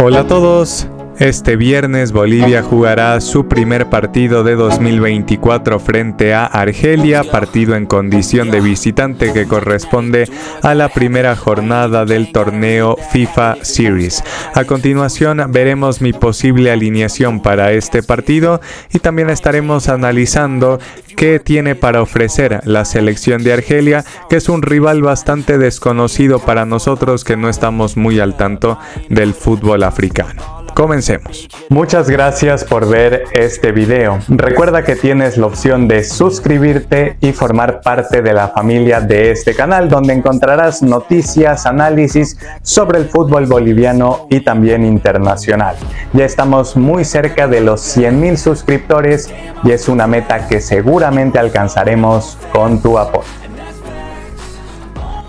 Hola a todos. Este viernes Bolivia jugará su primer partido de 2024 frente a Argelia, partido en condición de visitante que corresponde a la primera jornada del torneo FIFA Series. A continuación veremos mi posible alineación para este partido y también estaremos analizando qué tiene para ofrecer la selección de Argelia, que es un rival bastante desconocido para nosotros que no estamos muy al tanto del fútbol africano. Comencemos. Muchas gracias por ver este video. Recuerda que tienes la opción de suscribirte y formar parte de la familia de este canal donde encontrarás noticias, análisis sobre el fútbol boliviano y también internacional. Ya estamos muy cerca de los 100.000 suscriptores y es una meta que seguramente alcanzaremos con tu apoyo.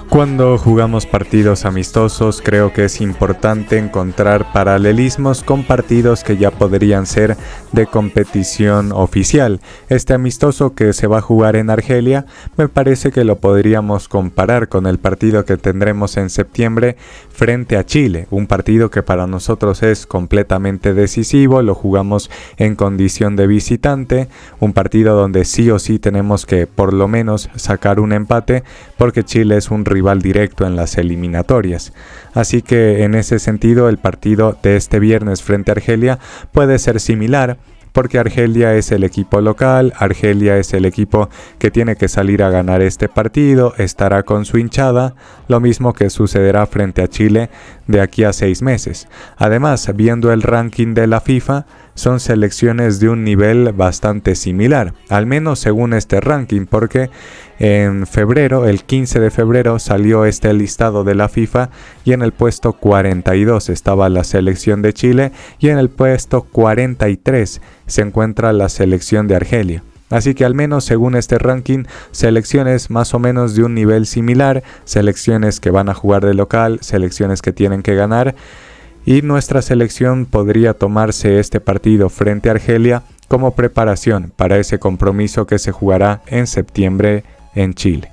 Cuando jugamos partidos amistosos creo que es importante encontrar paralelismos con partidos que ya podrían ser de competición oficial. Este amistoso que se va a jugar en Argelia me parece que lo podríamos comparar con el partido que tendremos en septiembre frente a Chile, un partido que para nosotros es completamente decisivo, lo jugamos en condición de visitante, un partido donde sí o sí tenemos que por lo menos sacar un empate porque Chile es un rival directo en las eliminatorias. Así que en ese sentido el partido de este viernes frente a Argelia puede ser similar, porque Argelia es el equipo local, Argelia es el equipo que tiene que salir a ganar este partido, estará con su hinchada, lo mismo que sucederá frente a Chile de aquí a seis meses. Además, viendo el ranking de la FIFA, son selecciones de un nivel bastante similar, al menos según este ranking, porque en febrero, el 15 de febrero, salió este listado de la FIFA y en el puesto 42 estaba la selección de Chile y en el puesto 43 se encuentra la selección de Argelia. Así que al menos según este ranking, selecciones más o menos de un nivel similar, selecciones que van a jugar de local, selecciones que tienen que ganar. Y nuestra selección podría tomarse este partido frente a Argelia como preparación para ese compromiso que se jugará en septiembre en Chile.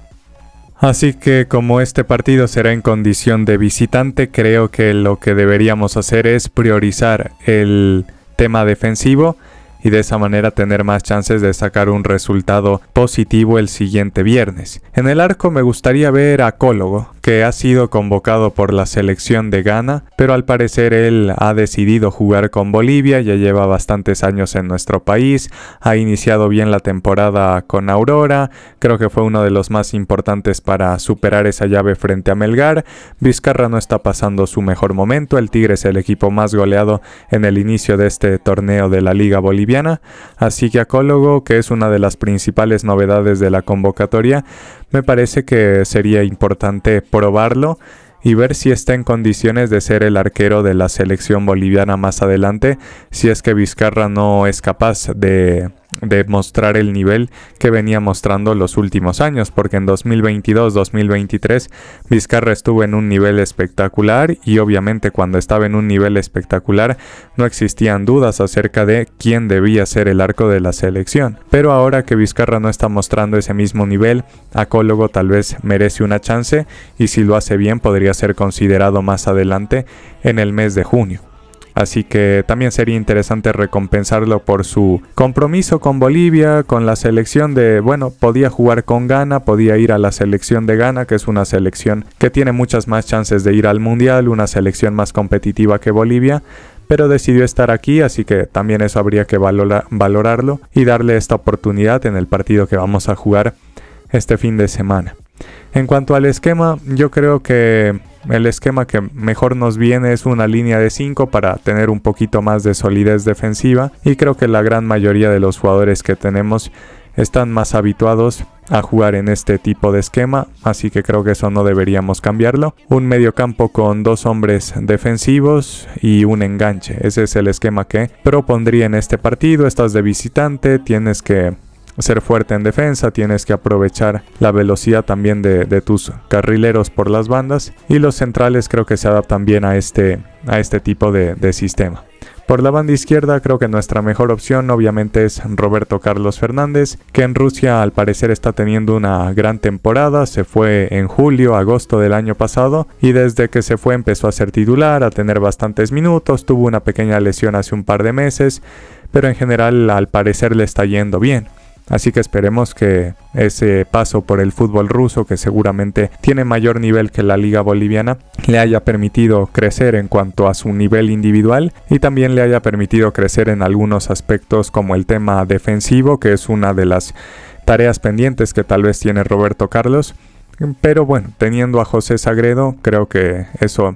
Así que como este partido será en condición de visitante, creo que lo que deberíamos hacer es priorizar el tema defensivo y de esa manera tener más chances de sacar un resultado positivo el siguiente viernes. En el arco me gustaría ver a Cólogo que ha sido convocado por la selección de Ghana, pero al parecer él ha decidido jugar con Bolivia, ya lleva bastantes años en nuestro país, ha iniciado bien la temporada con Aurora, creo que fue uno de los más importantes para superar esa llave frente a Melgar, Vizcarra no está pasando su mejor momento, el Tigre es el equipo más goleado en el inicio de este torneo de la Liga Boliviana, así que Acólogo, que es una de las principales novedades de la convocatoria, me parece que sería importante probarlo y ver si está en condiciones de ser el arquero de la selección boliviana más adelante, si es que Vizcarra no es capaz de de mostrar el nivel que venía mostrando los últimos años, porque en 2022-2023 Vizcarra estuvo en un nivel espectacular y obviamente cuando estaba en un nivel espectacular no existían dudas acerca de quién debía ser el arco de la selección. Pero ahora que Vizcarra no está mostrando ese mismo nivel, Acólogo tal vez merece una chance y si lo hace bien podría ser considerado más adelante en el mes de junio así que también sería interesante recompensarlo por su compromiso con Bolivia, con la selección de, bueno, podía jugar con Ghana, podía ir a la selección de Ghana, que es una selección que tiene muchas más chances de ir al Mundial, una selección más competitiva que Bolivia, pero decidió estar aquí, así que también eso habría que valorarlo y darle esta oportunidad en el partido que vamos a jugar este fin de semana. En cuanto al esquema, yo creo que el esquema que mejor nos viene es una línea de 5 para tener un poquito más de solidez defensiva y creo que la gran mayoría de los jugadores que tenemos están más habituados a jugar en este tipo de esquema, así que creo que eso no deberíamos cambiarlo. Un medio campo con dos hombres defensivos y un enganche, ese es el esquema que propondría en este partido, estás de visitante, tienes que ser fuerte en defensa, tienes que aprovechar la velocidad también de, tus carrileros por las bandas y los centrales creo que se adaptan bien a este, a este tipo de, de sistema. Por la banda izquierda creo que nuestra mejor opción obviamente es Roberto Carlos Fernández, que en Rusia al parecer está teniendo una gran temporada, se fue en julio, agosto del año pasado y desde que se fue empezó a ser titular, a tener bastantes minutos, tuvo una pequeña lesión hace un par de meses, pero en general al parecer le está yendo bien. Así que esperemos que ese paso por el fútbol ruso, que seguramente tiene mayor nivel que la liga boliviana, le haya permitido crecer en cuanto a su nivel individual y también le haya permitido crecer en algunos aspectos como el tema defensivo, que es una de las tareas pendientes que tal vez tiene Roberto Carlos. Pero bueno, teniendo a José Sagredo, creo que eso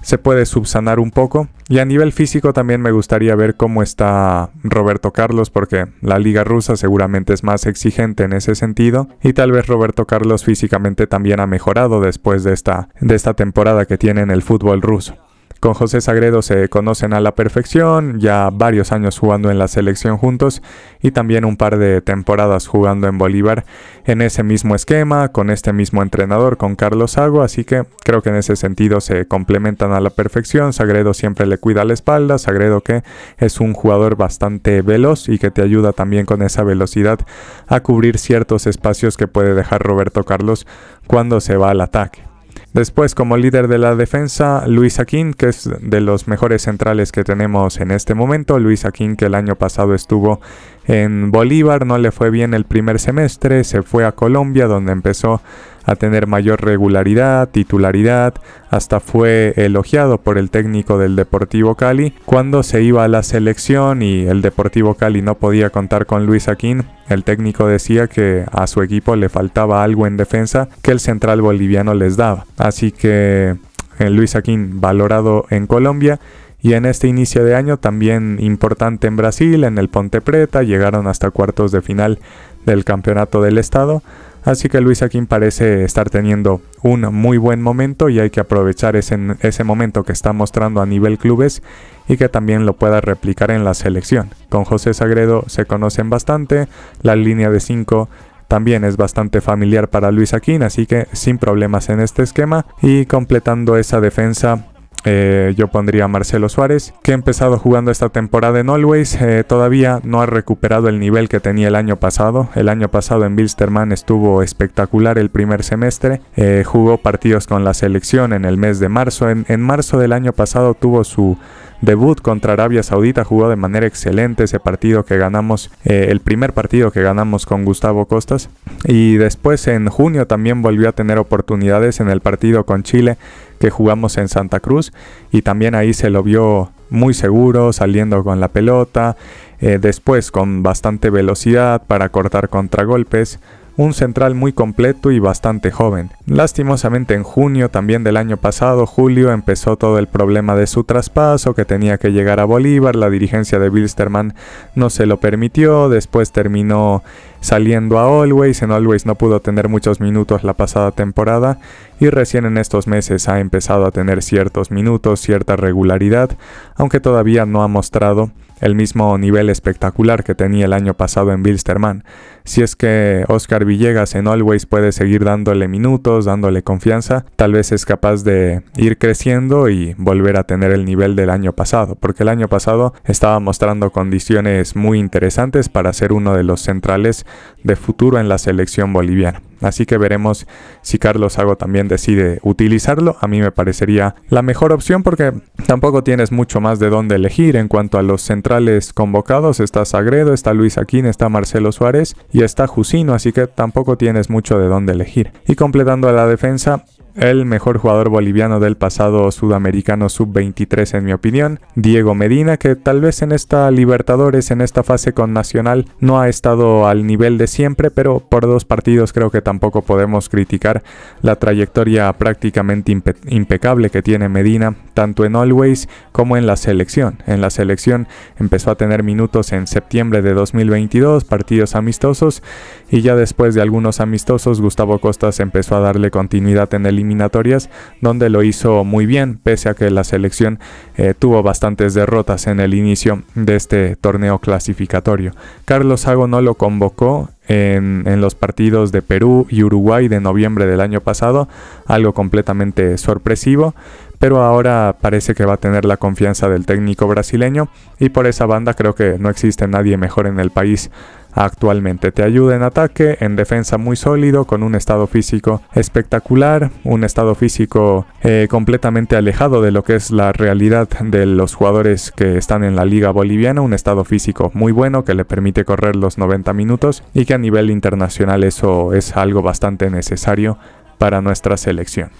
se puede subsanar un poco y a nivel físico también me gustaría ver cómo está Roberto Carlos porque la liga rusa seguramente es más exigente en ese sentido y tal vez Roberto Carlos físicamente también ha mejorado después de esta, de esta temporada que tiene en el fútbol ruso. Con José Sagredo se conocen a la perfección, ya varios años jugando en la selección juntos y también un par de temporadas jugando en Bolívar en ese mismo esquema, con este mismo entrenador, con Carlos Sago, así que creo que en ese sentido se complementan a la perfección. Sagredo siempre le cuida la espalda, Sagredo que es un jugador bastante veloz y que te ayuda también con esa velocidad a cubrir ciertos espacios que puede dejar Roberto Carlos cuando se va al ataque. Después, como líder de la defensa, Luis Aquín, que es de los mejores centrales que tenemos en este momento. Luis Aquín, que el año pasado estuvo en Bolívar no le fue bien el primer semestre, se fue a Colombia donde empezó a tener mayor regularidad, titularidad, hasta fue elogiado por el técnico del Deportivo Cali. Cuando se iba a la selección y el Deportivo Cali no podía contar con Luis Aquín, el técnico decía que a su equipo le faltaba algo en defensa que el central boliviano les daba. Así que eh, Luis Aquín valorado en Colombia y en este inicio de año también importante en Brasil, en el Ponte Preta, llegaron hasta cuartos de final del campeonato del estado. Así que Luis Aquín parece estar teniendo un muy buen momento y hay que aprovechar ese, ese, momento que está mostrando a nivel clubes y que también lo pueda replicar en la selección. Con José Sagredo se conocen bastante, la línea de 5 también es bastante familiar para Luis Aquín, así que sin problemas en este esquema y completando esa defensa eh, yo pondría a Marcelo Suárez, que ha empezado jugando esta temporada en Always, eh, todavía no ha recuperado el nivel que tenía el año pasado. El año pasado en Bilsterman estuvo espectacular el primer semestre, eh, jugó partidos con la selección en el mes de marzo. en marzo del año pasado tuvo su debut contra Arabia Saudita, jugó de manera excelente ese partido que ganamos, eh, el primer partido que ganamos con Gustavo Costas. Y después en junio también volvió a tener oportunidades en el partido con Chile que jugamos en Santa Cruz y también ahí se lo vio muy seguro saliendo con la pelota, eh, después con bastante velocidad para cortar contragolpes un central muy completo y bastante joven. Lastimosamente en junio también del año pasado, Julio empezó todo el problema de su traspaso, que tenía que llegar a Bolívar, la dirigencia de Wilstermann no se lo permitió, después terminó saliendo a Always, en Always no pudo tener muchos minutos la pasada temporada y recién en estos meses ha empezado a tener ciertos minutos, cierta regularidad, aunque todavía no ha mostrado el mismo nivel espectacular que tenía el año pasado en Bilsterman. Si es que Oscar Villegas en Always puede seguir dándole minutos, dándole confianza, tal vez es capaz de ir creciendo y volver a tener el nivel del año pasado, porque el año pasado estaba mostrando condiciones muy interesantes para ser uno de los centrales de futuro en la selección boliviana. Así que veremos si Carlos Sago también decide utilizarlo. A mí me parecería la mejor opción porque tampoco tienes mucho más de dónde elegir en cuanto a los centrales convocados. Está Sagredo, está Luis Aquín, está Marcelo Suárez y está Jusino, así que tampoco tienes mucho de dónde elegir. Y completando a la defensa, el mejor jugador boliviano del pasado sudamericano sub-23 en mi opinión, Diego Medina, que tal vez en esta Libertadores, en esta fase con Nacional, no ha estado al nivel de siempre, pero por dos partidos creo que tampoco podemos criticar la trayectoria prácticamente impecable que tiene Medina, tanto en Always como en la selección. En la selección empezó a tener minutos en septiembre de 2022, partidos amistosos, y ya después de algunos amistosos, Gustavo Costas empezó a darle continuidad en el eliminatorias, donde lo hizo muy bien, pese a que la selección eh, tuvo bastantes derrotas en el inicio de este torneo clasificatorio. Carlos Sago no lo convocó en, los partidos de Perú y Uruguay de noviembre del año pasado, algo completamente sorpresivo, pero ahora parece que va a tener la confianza del técnico brasileño y por esa banda creo que no existe nadie mejor en el país Actualmente te ayuda en ataque, en defensa muy sólido, con un estado físico espectacular, un estado físico eh, completamente alejado de lo que es la realidad de los jugadores que están en la liga boliviana, un estado físico muy bueno que le permite correr los 90 minutos y que a nivel internacional eso es algo bastante necesario para nuestra selección.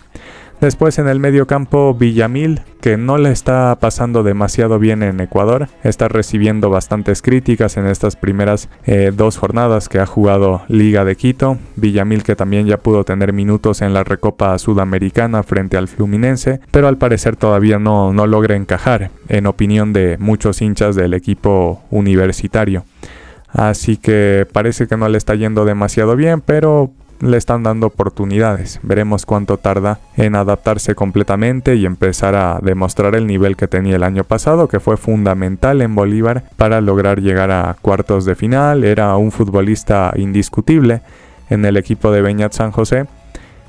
Después en el medio campo Villamil, que no le está pasando demasiado bien en Ecuador, está recibiendo bastantes críticas en estas primeras eh, dos jornadas que ha jugado Liga de Quito. Villamil que también ya pudo tener minutos en la Recopa Sudamericana frente al Fluminense, pero al parecer todavía no, no logra encajar, en opinión de muchos hinchas del equipo universitario. Así que parece que no le está yendo demasiado bien, pero le están dando oportunidades. Veremos cuánto tarda en adaptarse completamente y empezar a demostrar el nivel que tenía el año pasado, que fue fundamental en Bolívar para lograr llegar a cuartos de final. Era un futbolista indiscutible en el equipo de Beñat San José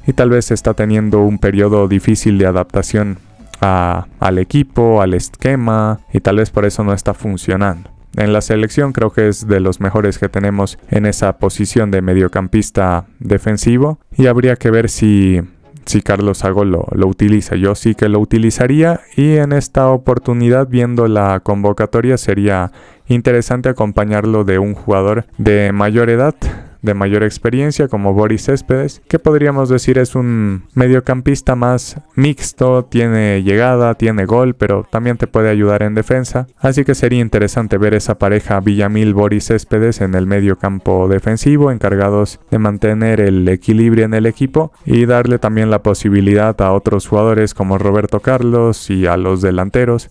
y tal vez está teniendo un periodo difícil de adaptación al equipo, al esquema y tal vez por eso no está funcionando en la selección creo que es de los mejores que tenemos en esa posición de mediocampista defensivo y habría que ver si si Carlos Sago lo, utiliza. Yo sí que lo utilizaría y en esta oportunidad viendo la convocatoria sería interesante acompañarlo de un jugador de mayor edad de mayor experiencia como Boris Céspedes, que podríamos decir es un mediocampista más mixto, tiene llegada, tiene gol, pero también te puede ayudar en defensa, así que sería interesante ver esa pareja Villamil-Boris Céspedes en el mediocampo defensivo, encargados de mantener el equilibrio en el equipo y darle también la posibilidad a otros jugadores como Roberto Carlos y a los delanteros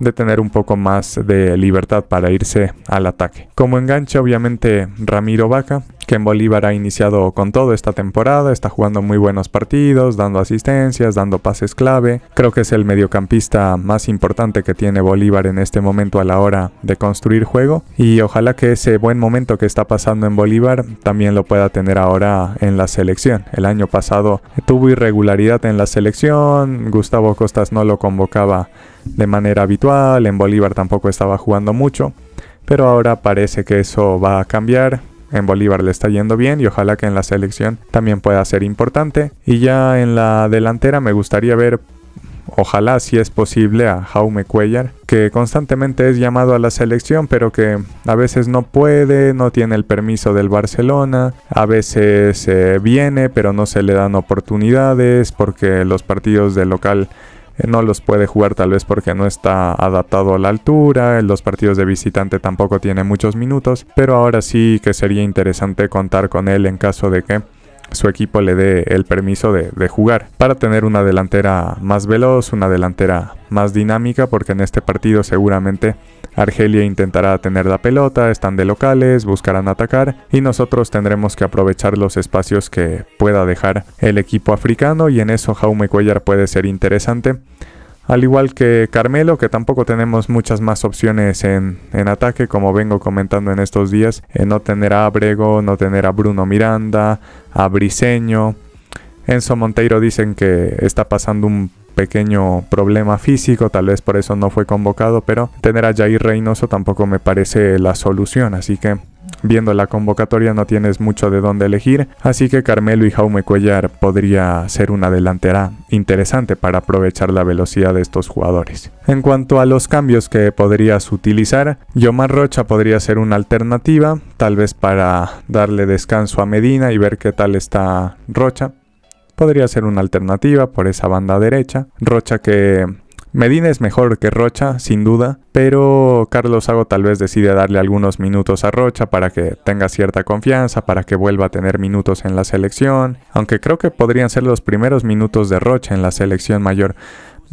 de tener un poco más de libertad para irse al ataque. Como enganche obviamente Ramiro Vaca, que en Bolívar ha iniciado con todo esta temporada, está jugando muy buenos partidos, dando asistencias, dando pases clave. Creo que es el mediocampista más importante que tiene Bolívar en este momento a la hora de construir juego y ojalá que ese buen momento que está pasando en Bolívar también lo pueda tener ahora en la selección. El año pasado tuvo irregularidad en la selección, Gustavo Costas no lo convocaba de manera habitual, en Bolívar tampoco estaba jugando mucho, pero ahora parece que eso va a cambiar en Bolívar le está yendo bien y ojalá que en la selección también pueda ser importante. Y ya en la delantera me gustaría ver ojalá si es posible a Jaume Cuellar, que constantemente es llamado a la selección, pero que a veces no puede, no tiene el permiso del Barcelona, a veces eh, viene, pero no se le dan oportunidades porque los partidos de local eh, no los puede jugar tal vez porque no está adaptado a la altura, En los partidos de visitante tampoco tiene muchos minutos, pero ahora sí que sería interesante contar con él en caso de que su equipo le dé el permiso de, jugar para tener una delantera más veloz, una delantera más dinámica, porque en este partido seguramente Argelia intentará tener la pelota, están de locales, buscarán atacar y nosotros tendremos que aprovechar los espacios que pueda dejar el equipo africano y en eso Jaume Cuellar puede ser interesante al igual que Carmelo, que tampoco tenemos muchas más opciones en, ataque, como vengo comentando en estos días, en no tener a Abrego, no tener a Bruno Miranda, a Briseño. Enzo Monteiro dicen que está pasando un pequeño problema físico, tal vez por eso no fue convocado, pero tener a Jair Reynoso tampoco me parece la solución, así que Viendo la convocatoria no tienes mucho de dónde elegir, así que Carmelo y Jaume Cuellar podría ser una delantera interesante para aprovechar la velocidad de estos jugadores. En cuanto a los cambios que podrías utilizar, Yomar Rocha podría ser una alternativa, tal vez para darle descanso a Medina y ver qué tal está Rocha. Podría ser una alternativa por esa banda derecha. Rocha que Medina es mejor que Rocha, sin duda, pero Carlos Sago tal vez decide darle algunos minutos a Rocha para que tenga cierta confianza, para que vuelva a tener minutos en la selección, aunque creo que podrían ser los primeros minutos de Rocha en la selección mayor.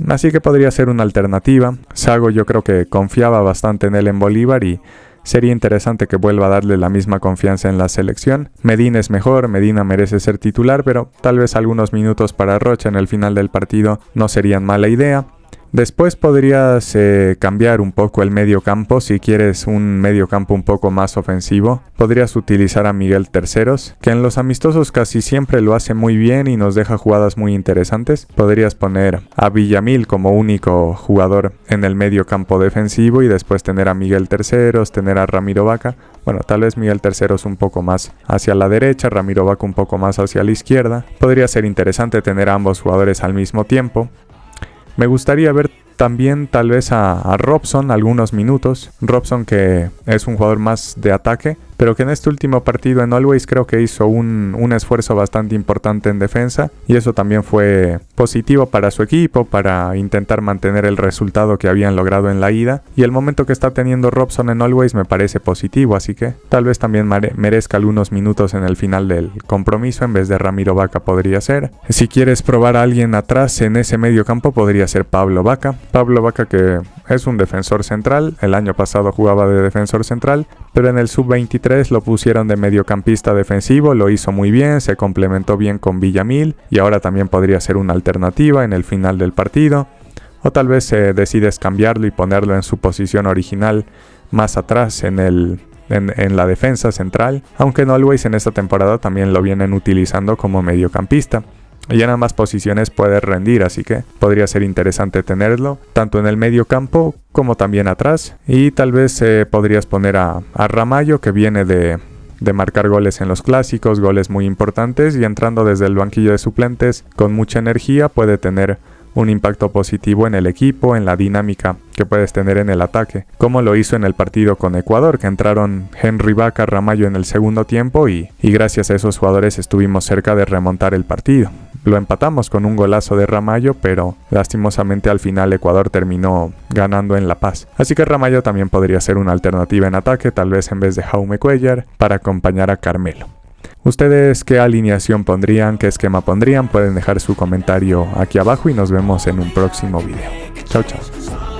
Así que podría ser una alternativa. Sago yo creo que confiaba bastante en él en Bolívar y Sería interesante que vuelva a darle la misma confianza en la selección. Medina es mejor, Medina merece ser titular, pero tal vez algunos minutos para Rocha en el final del partido no serían mala idea. Después podrías eh, cambiar un poco el medio campo si quieres un medio campo un poco más ofensivo. Podrías utilizar a Miguel Terceros, que en los amistosos casi siempre lo hace muy bien y nos deja jugadas muy interesantes. Podrías poner a Villamil como único jugador en el medio campo defensivo y después tener a Miguel Terceros, tener a Ramiro Vaca. Bueno, tal vez Miguel Terceros un poco más hacia la derecha, Ramiro Vaca un poco más hacia la izquierda. Podría ser interesante tener a ambos jugadores al mismo tiempo. Me gustaría ver también tal vez a, Robson algunos minutos. Robson que es un jugador más de ataque, pero que en este último partido en Always creo que hizo un, esfuerzo bastante importante en defensa y eso también fue positivo para su equipo, para intentar mantener el resultado que habían logrado en la ida y el momento que está teniendo Robson en Always me parece positivo, así que tal vez también merezca algunos minutos en el final del compromiso en vez de Ramiro Vaca podría ser. Si quieres probar a alguien atrás en ese medio campo podría ser Pablo Vaca. Pablo Vaca que es un defensor central, el año pasado jugaba de defensor central, pero en el sub-23 lo pusieron de mediocampista defensivo, lo hizo muy bien, se complementó bien con Villamil y ahora también podría ser una alternativa en el final del partido, o tal vez se decides cambiarlo y ponerlo en su posición original más atrás en el en, en, la defensa central, aunque en Always en esta temporada también lo vienen utilizando como mediocampista y en ambas posiciones puede rendir, así que podría ser interesante tenerlo, tanto en el medio campo como también atrás. Y tal vez eh, podrías poner a, Ramallo, que viene de, marcar goles en los clásicos, goles muy importantes, y entrando desde el banquillo de suplentes con mucha energía puede tener un impacto positivo en el equipo, en la dinámica que puedes tener en el ataque, como lo hizo en el partido con Ecuador, que entraron Henry Vaca, Ramallo en el segundo tiempo y gracias a esos jugadores estuvimos cerca de remontar el partido. Lo empatamos con un golazo de Ramallo, pero lastimosamente al final Ecuador terminó ganando en La Paz. Así que Ramallo también podría ser una alternativa en ataque, tal vez en vez de Jaume Cuellar, para acompañar a Carmelo. ¿Ustedes qué alineación pondrían, qué esquema pondrían? Pueden dejar su comentario aquí abajo y nos vemos en un próximo video. Chao, chao.